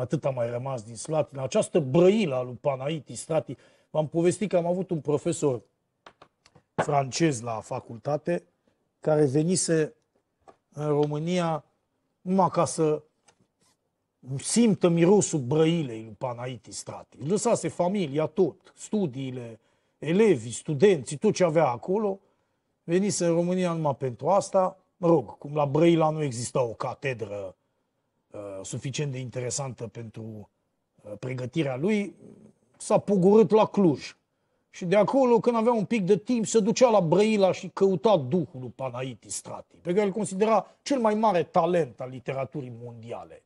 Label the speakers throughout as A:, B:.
A: atât a mai rămas din Slatina, această brăilă a lui Panaiti Strati. V-am povestit că am avut un profesor francez la facultate care venise în România numai ca să simtă mirosul brăilei lui Panaiti Strati. Îl lăsase familia, tot, studiile, elevii, studenții, tot ce avea acolo, venise în România numai pentru asta. Mă rog, cum la Brăila nu exista o catedră Uh, suficient de interesantă pentru uh, pregătirea lui, s-a pogorât la Cluj. Și de acolo, când avea un pic de timp, se ducea la Brăila și căuta duhul lui Panaiti Strati, pe care îl considera cel mai mare talent al literaturii mondiale.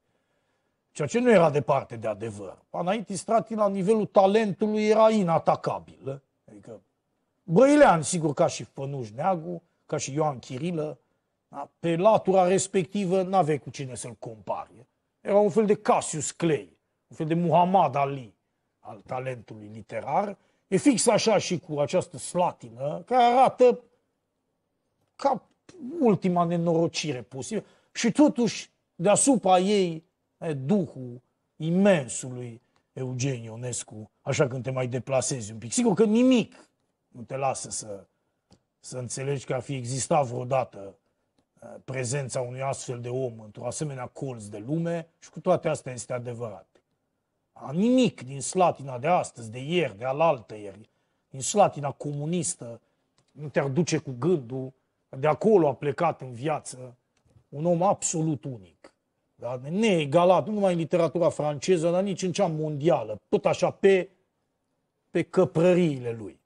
A: Ceea ce nu era departe de adevăr. Panaiti Strati, la nivelul talentului, era inatacabil. Adică, brăilean, sigur, ca și Fănuș Neagu, ca și Ioan Chirilă, da? Pe latura respectivă nu aveai cu cine să-l compari. Era un fel de Cassius Clay, un fel de Muhammad Ali al talentului literar. E fix așa și cu această slatină, care arată ca ultima nenorocire posibilă. Și totuși, deasupra ei, e duhul imensului Eugen Ionescu, așa când te mai deplasezi un pic. Sigur că nimic nu te lasă să, să înțelegi că a fi existat vreodată Uh, prezența unui astfel de om într-o asemenea colț de lume și cu toate astea este adevărat. A nimic din slatina de astăzi, de ieri, de alaltă ieri, din slatina comunistă, nu te-ar duce cu gândul, de acolo a plecat în viață un om absolut unic. Da? Neegalat, nu numai în literatura franceză, dar nici în cea mondială, tot așa pe, pe căprăriile lui.